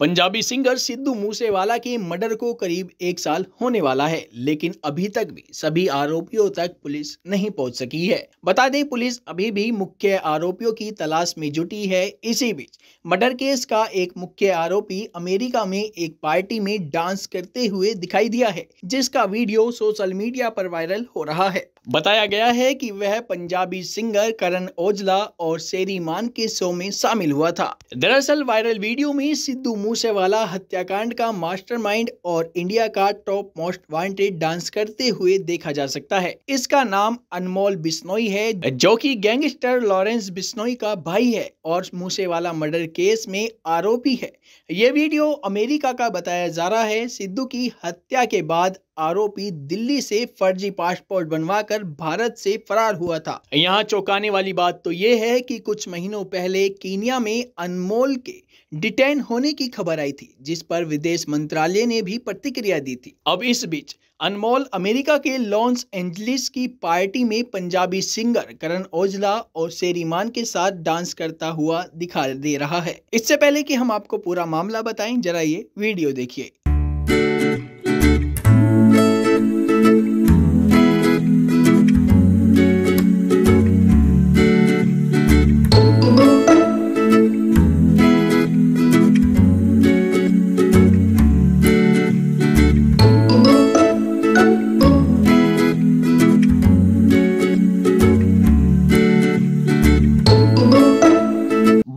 Punjabi singer Sidhu Moosewala के murder को करीब एक साल होने वाला है लेकिन अभी तक भी सभी आरोपियों तक पुलिस नहीं पहुंच सकी है बता दें पुलिस अभी भी मुख्य आरोपियों की तलाश में जुटी है इसी बीच मर्डर केस का एक मुख्य आरोपी अमेरिका में एक पार्टी में डांस करते हुए दिखाई दिया है जिसका वीडियो सोशल मीडिया पर वायरल हो रहा है बताया गया है कि वह पंजाबी सिंगर करण ओजला और शेरी मान के शो में शामिल हुआ था दरअसल वायरल वीडियो में सिद्धू मूसेवाला हत्याकांड का मास्टरमाइंड और इंडिया का टॉप मोस्ट वांटेड डांस करते हुए देखा जा सकता है इसका नाम अनमोल बिस्नोई है जो कि गैंगस्टर लॉरेंस बिस्नोई का भाई है और मूसेवाला मर्डर केस में आरोपी है ये वीडियो अमेरिका का बताया जा रहा है सिद्धू की हत्या के बाद आरोपी दिल्ली से फर्जी पासपोर्ट बनवाकर भारत से फरार हुआ था यहाँ चौंकाने वाली बात तो ये है कि कुछ महीनों पहले कीनिया में अनमोल के डिटेन होने की खबर आई थी जिस पर विदेश मंत्रालय ने भी प्रतिक्रिया दी थी अब इस बीच अनमोल अमेरिका के लॉन्स एंजलिस की पार्टी में पंजाबी सिंगर करण ओजला और शेरीमान के साथ डांस करता हुआ दिखाई दे रहा है इससे पहले कि हम आपको पूरा मामला बताएं जरा ये वीडियो देखिए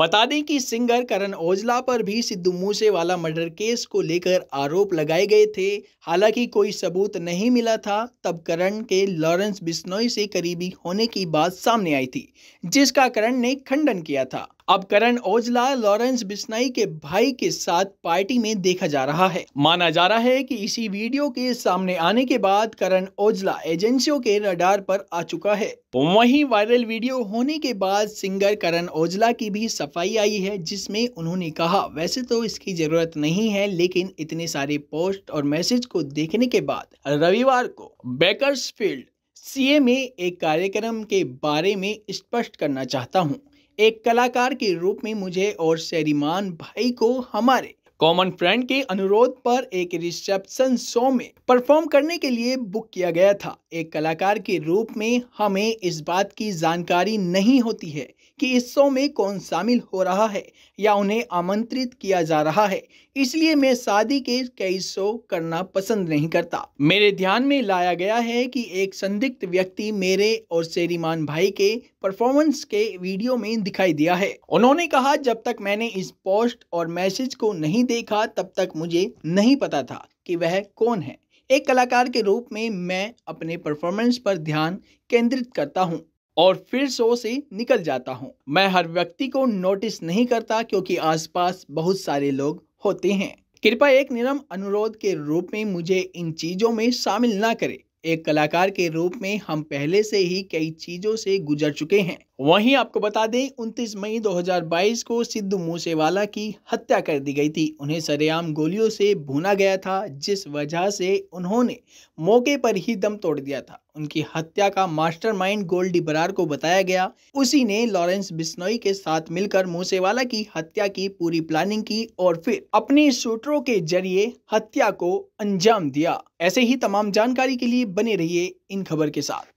बता दें कि सिंगर करण ओजला पर भी सिद्धू मूसेवाला मर्डर केस को लेकर आरोप लगाए गए थे हालांकि कोई सबूत नहीं मिला था तब करण के लॉरेंस बिश्नोई से करीबी होने की बात सामने आई थी जिसका करण ने खंडन किया था अब करण ओजला लॉरेंस बिश्नाई के भाई के साथ पार्टी में देखा जा रहा है माना जा रहा है कि इसी वीडियो के सामने आने के बाद करण ओजला एजेंसियों के रडार पर आ चुका है वहीं वायरल वीडियो होने के बाद सिंगर करण ओजला की भी सफाई आई है जिसमें उन्होंने कहा वैसे तो इसकी जरूरत नहीं है लेकिन इतने सारे पोस्ट और मैसेज को देखने के बाद रविवार को बेकर्स सीए में एक कार्यक्रम के बारे में स्पष्ट करना चाहता हूं एक कलाकार के रूप में मुझे और शेरीमान भाई को हमारे कॉमन फ्रेंड के अनुरोध पर एक रिसेप्शन शो में परफॉर्म करने के लिए बुक किया गया था एक कलाकार के रूप में हमें इस बात की जानकारी नहीं होती है कि इस शो में कौन शामिल हो रहा है या उन्हें आमंत्रित किया जा रहा है इसलिए मैं शादी के कई शो करना पसंद नहीं करता मेरे ध्यान में लाया गया है कि एक संदिग्ध व्यक्ति मेरे और शेरीमान भाई के परफॉर्मेंस के वीडियो में दिखाई दिया है उन्होंने कहा जब तक मैंने इस पोस्ट और मैसेज को नहीं देखा तब तक मुझे नहीं पता था कि वह कौन है एक कलाकार के रूप में मैं अपने परफॉर्मेंस पर ध्यान केंद्रित करता हूँ और फिर शो से निकल जाता हूँ मैं हर व्यक्ति को नोटिस नहीं करता क्योंकि आसपास बहुत सारे लोग होते हैं कृपया एक निरम अनुरोध के रूप में मुझे इन चीज़ों में शामिल ना करें एक कलाकार के रूप में हम पहले से ही कई चीज़ों से गुजर चुके हैं वहीं आपको बता दें 29 मई 2022 को सिद्धू मूसेवाला की हत्या कर दी गई थी उन्हें सरेआम गोलियों से भूना गया था जिस वजह से उन्होंने मौके पर ही दम तोड़ दिया था उनकी हत्या का मास्टरमाइंड गोल्डी बरार को बताया गया उसी ने लॉरेंस बिस्नोई के साथ मिलकर मूसेवाला की हत्या की पूरी प्लानिंग की और फिर अपने शूटरों के जरिए हत्या को अंजाम दिया ऐसे ही तमाम जानकारी के लिए बने रहिए इन खबर के साथ